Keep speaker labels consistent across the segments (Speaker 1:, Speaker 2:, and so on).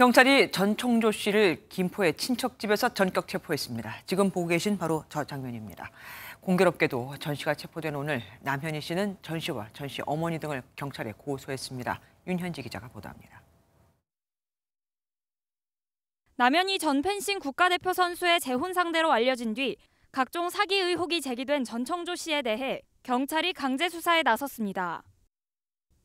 Speaker 1: 경찰이 전총조 씨를 김포의 친척집에서 전격 체포했습니다. 지금 보고 계신 바로 저 장면입니다. 공교롭게도 전 씨가 체포된 오늘 남현희 씨는 전 씨와 전 씨 어머니 등을 경찰에 고소했습니다. 윤현지 기자가 보도합니다.
Speaker 2: 남현희 전 펜싱 국가대표 선수의 재혼 상대로 알려진 뒤 각종 사기 의혹이 제기된 전청조 씨에 대해 경찰이 강제 수사에 나섰습니다.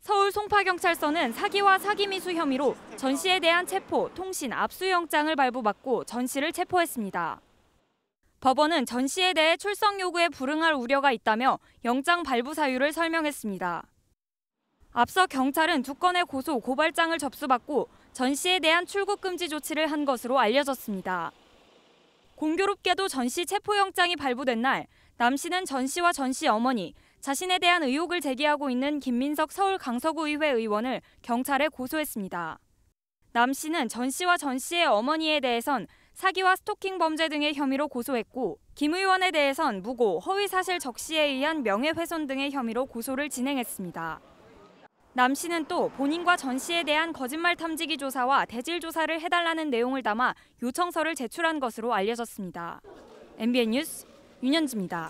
Speaker 2: 서울 송파경찰서는 사기와 사기미수 혐의로 전 씨에 대한 체포, 통신, 압수영장을 발부받고 전 씨를 체포했습니다. 법원은 전 씨에 대해 출석 요구에 불응할 우려가 있다며 영장 발부 사유를 설명했습니다. 앞서 경찰은 두 건의 고소 고발장을 접수받고 전 씨에 대한 출국 금지 조치를 한 것으로 알려졌습니다. 공교롭게도 전 씨 체포영장이 발부된 날, 남 씨는 전 씨와 전 씨 어머니, 자신에 대한 의혹을 제기하고 있는 김민석 서울 강서구의회 의원을 경찰에 고소했습니다. 남 씨는 전 씨와 전 씨의 어머니에 대해선 사기와 스토킹 범죄 등의 혐의로 고소했고 김 의원에 대해선 무고, 허위사실 적시에 의한 명예훼손 등의 혐의로 고소를 진행했습니다. 남 씨는 또 본인과 전 씨에 대한 거짓말 탐지기 조사와 대질 조사를 해달라는 내용을 담아 요청서를 제출한 것으로 알려졌습니다. MBN 뉴스 윤현지입니다.